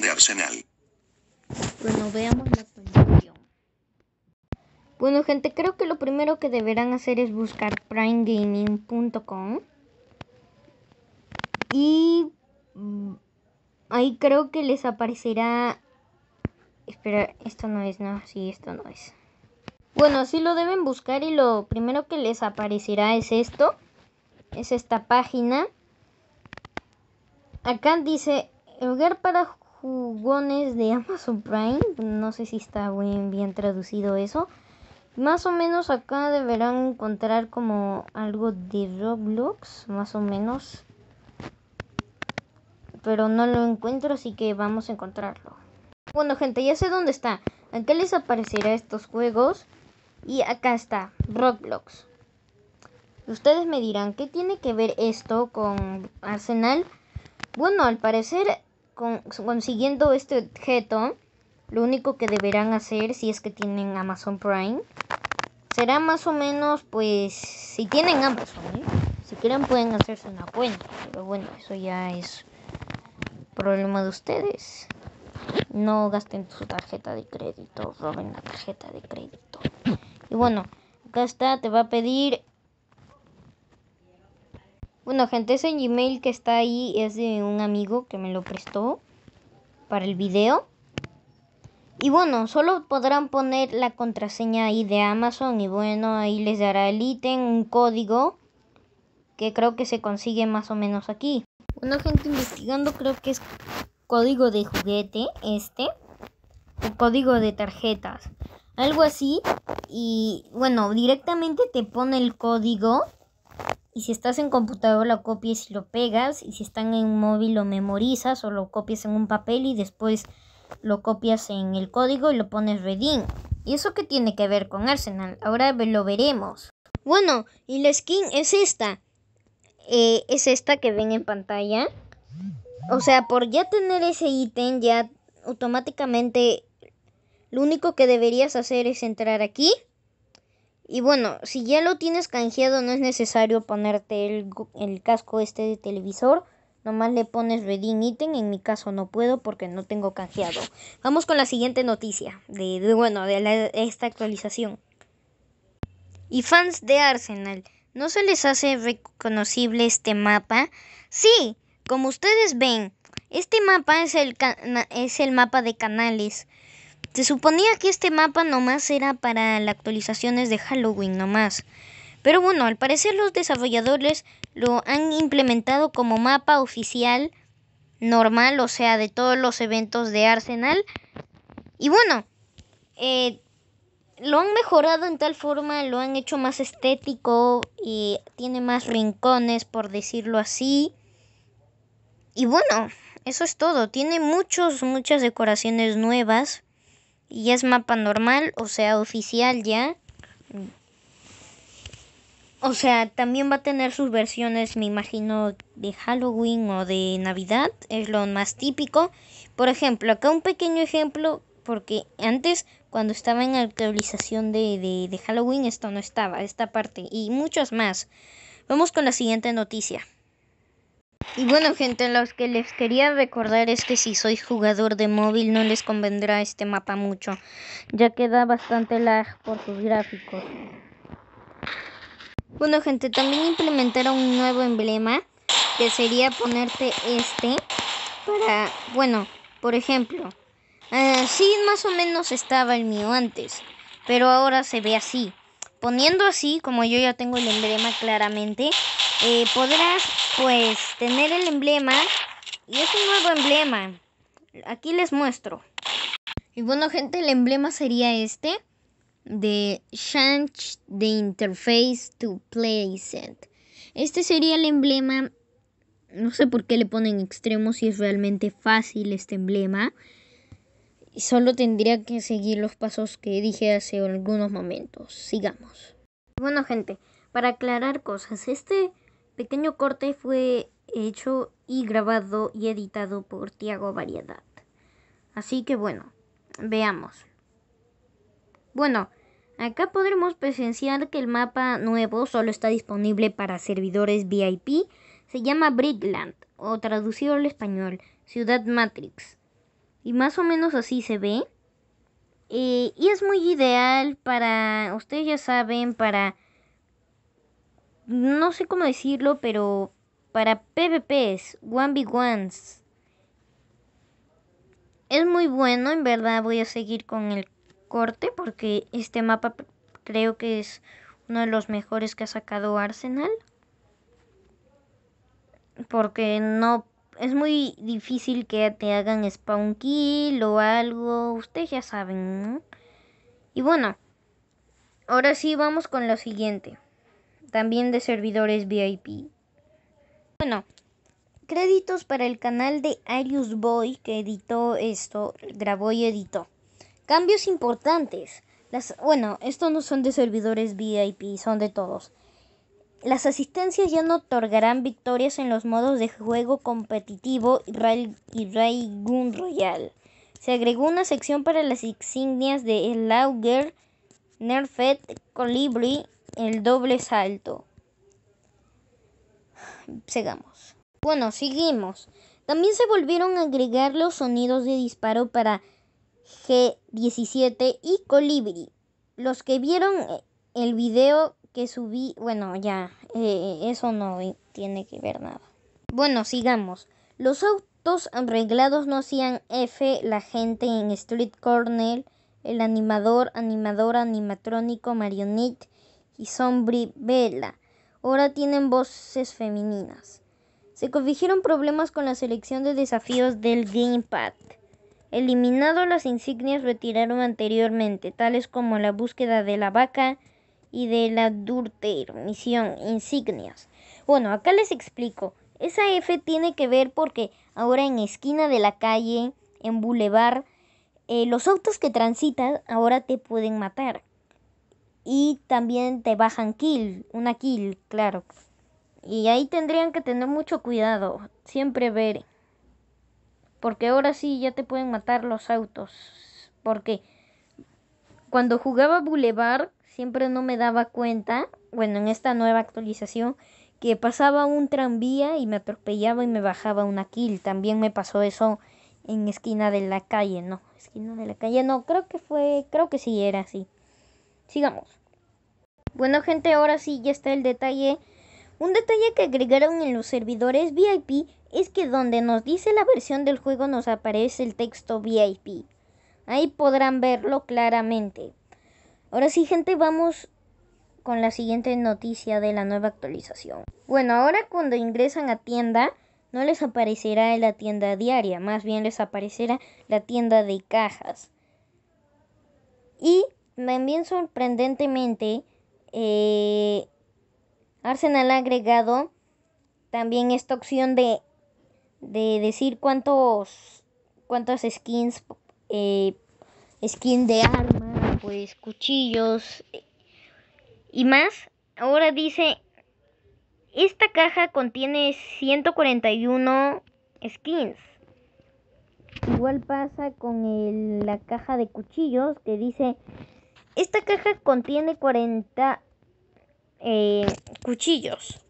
de Arsenal. Bueno, veamos la Bueno, gente, creo que lo primero que deberán hacer es buscar primegaming.com. Y mm, ahí creo que les aparecerá... Espera, esto no es, no, si esto no es. Bueno, así lo deben buscar y lo primero que les aparecerá es esto. Es esta página. Acá dice el lugar para jugones de Amazon Prime. No sé si está bien, bien traducido eso. Más o menos acá deberán encontrar como algo de Roblox, más o menos. Pero no lo encuentro, así que vamos a encontrarlo. Bueno, gente, ya sé dónde está. Acá les aparecerá estos juegos. Y acá está, Roblox. Ustedes me dirán, ¿qué tiene que ver esto con Arsenal? Bueno, al parecer consiguiendo este objeto, lo único que deberán hacer si es que tienen Amazon Prime será más o menos, pues, si tienen Amazon, ¿eh? si quieren pueden hacerse una cuenta, pero bueno, eso ya es problema de ustedes. No gasten su tarjeta de crédito, roben la tarjeta de crédito. Y bueno, acá está, te va a pedir bueno, gente, ese Gmail que está ahí es de un amigo que me lo prestó para el video. Y bueno, solo podrán poner la contraseña ahí de Amazon y bueno, ahí les dará el ítem, un código que creo que se consigue más o menos aquí. Bueno, gente, investigando creo que es código de juguete este o código de tarjetas, algo así y bueno, directamente te pone el código y si estás en computador, lo copias y lo pegas. Y si están en móvil lo memorizas o lo copias en un papel y después lo copias en el código y lo pones Redeem. ¿Y eso qué tiene que ver con Arsenal? Ahora lo veremos. Bueno, y la skin es esta. Eh, es esta que ven en pantalla. O sea, por ya tener ese ítem, ya automáticamente lo único que deberías hacer es entrar aquí y bueno, si ya lo tienes canjeado no es necesario ponerte el, casco este de televisor. Nomás le pones redeem item, en mi caso no puedo porque no tengo canjeado. Vamos con la siguiente noticia de, bueno, de esta actualización. Y fans de Arsenal, ¿no se les hace reconocible este mapa? Sí, como ustedes ven, este mapa es el, es el mapa de canales. Se suponía que este mapa nomás era para las actualizaciones de Halloween nomás. Pero bueno, al parecer los desarrolladores lo han implementado como mapa oficial normal, o sea, de todos los eventos de Arsenal. Y bueno, eh, lo han mejorado en tal forma, lo han hecho más estético y tiene más rincones, por decirlo así. Y bueno, eso es todo. Tiene muchas muchas decoraciones nuevas. Y es mapa normal, o sea, oficial ya. O sea, también va a tener sus versiones, me imagino, de Halloween o de Navidad, es lo más típico. Por ejemplo, acá un pequeño ejemplo, porque antes, cuando estaba en actualización de, de, de Halloween, esto no estaba, esta parte, y muchos más. Vamos con la siguiente noticia. Y bueno gente, los que les quería recordar es que si sois jugador de móvil no les convendrá este mapa mucho, ya que da bastante lag por sus gráficos. Bueno gente, también implementaron un nuevo emblema, que sería ponerte este, para, bueno, por ejemplo, así eh, más o menos estaba el mío antes, pero ahora se ve así. Poniendo así, como yo ya tengo el emblema claramente, eh, podrás pues tener el emblema. Y es un nuevo emblema. Aquí les muestro. Y bueno, gente, el emblema sería este. De Change the Interface to Playset. Este sería el emblema. No sé por qué le ponen extremos si es realmente fácil este emblema. Y solo tendría que seguir los pasos que dije hace algunos momentos. Sigamos. Bueno, gente, para aclarar cosas, este pequeño corte fue hecho y grabado y editado por Tiago Variedad. Así que bueno, veamos. Bueno, acá podremos presenciar que el mapa nuevo solo está disponible para servidores VIP. Se llama Brickland, o traducido al español, Ciudad Matrix. Y más o menos así se ve. Eh, y es muy ideal para, ustedes ya saben, para no sé cómo decirlo, pero para PvPs, 1v1s. Es muy bueno, en verdad voy a seguir con el corte porque este mapa creo que es uno de los mejores que ha sacado Arsenal. Porque no es muy difícil que te hagan spawn kill o algo, ustedes ya saben. ¿no? Y bueno, ahora sí vamos con lo siguiente también de servidores VIP. Bueno, créditos para el canal de Arius Boy que editó esto, grabó y editó. Cambios importantes. Las, bueno, estos no son de servidores VIP, son de todos. Las asistencias ya no otorgarán victorias en los modos de juego competitivo y Ray, y Royal. Se agregó una sección para las insignias de Lauger, Nerfed, Colibri, el doble salto. Sigamos. Bueno, seguimos. También se volvieron a agregar los sonidos de disparo para G17 y Colibri. Los que vieron eh, el video que subí, bueno, ya, eh, eso no tiene que ver nada. Bueno, sigamos. Los autos arreglados no hacían F, la gente en Street Corner, el animador, animador, animatrónico, marionette y Sombri Vela ahora tienen voces femeninas. Se corrigieron problemas con la selección de desafíos del Gamepad. Eliminado las insignias retiraron anteriormente, tales como la búsqueda de la vaca y de la Durter, misión, insignias. Bueno, acá les explico. Esa F tiene que ver porque ahora en esquina de la calle, en boulevard, eh, los autos que transitan ahora te pueden matar y también te bajan kill, una kill, claro. Y ahí tendrían que tener mucho cuidado, siempre ver. Porque ahora sí ya te pueden matar los autos. Porque cuando jugaba Boulevard siempre no me daba cuenta, bueno, en esta nueva actualización, que pasaba un tranvía y me atropellaba y me bajaba una kill. También me pasó eso en esquina de la calle, no, esquina de la calle, no, creo que fue, creo que sí era así. Sigamos. Bueno gente, ahora sí ya está el detalle. Un detalle que agregaron en los servidores VIP es que donde nos dice la versión del juego nos aparece el texto VIP. Ahí podrán verlo claramente. Ahora sí gente, vamos con la siguiente noticia de la nueva actualización. Bueno, ahora cuando ingresan a tienda, no les aparecerá la tienda diaria, más bien les aparecerá la tienda de cajas. Y también sorprendentemente, eh, Arsenal ha agregado también esta opción de, de decir cuántos, cuántas skins, eh, skin de arma, pues cuchillos y más. Ahora dice, esta caja contiene 141 skins. Igual pasa con la caja de cuchillos que dice esta caja contiene 40 eh, cuchillos.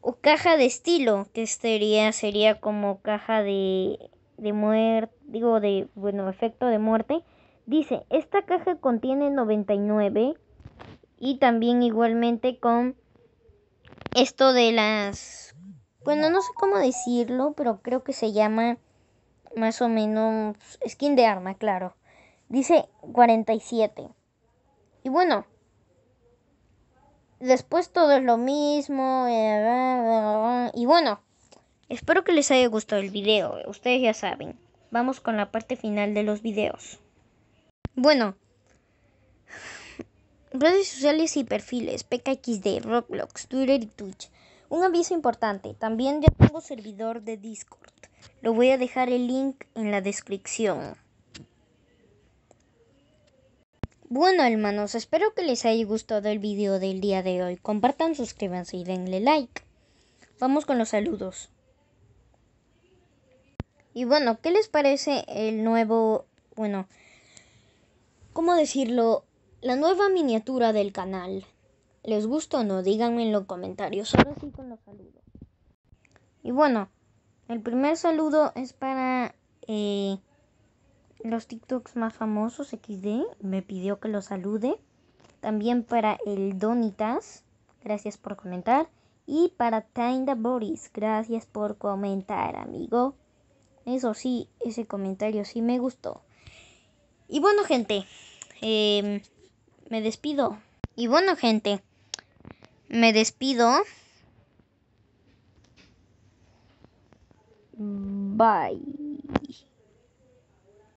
O caja de estilo, que sería, sería como caja de, de muerte, digo, de, bueno, efecto de muerte. Dice, esta caja contiene 99 y también igualmente con esto de las... Bueno, no sé cómo decirlo, pero creo que se llama más o menos skin de arma, claro. Dice 47. Y bueno, después todo es lo mismo. Eh, y bueno, espero que les haya gustado el video. Eh, ustedes ya saben. Vamos con la parte final de los videos. Bueno, redes sociales y perfiles, PKXD, Roblox, Twitter y Twitch. Un aviso importante, también ya tengo servidor de Discord. Lo voy a dejar el link en la descripción. Bueno hermanos, espero que les haya gustado el video del día de hoy. Compartan, suscríbanse y denle like. Vamos con los saludos. Y bueno, ¿qué les parece el nuevo, bueno, cómo decirlo, la nueva miniatura del canal? ¿Les gusta o no? Díganme en los comentarios. Ahora sí con los saludos. Y bueno, el primer saludo es para... Eh, los TikToks más famosos XD, me pidió que los salude. También para el Donitas, gracias por comentar. Y para Tinder Boris, gracias por comentar, amigo. Eso sí, ese comentario sí me gustó. Y bueno, gente, em, me despido. Y bueno, gente, me despido. Bye.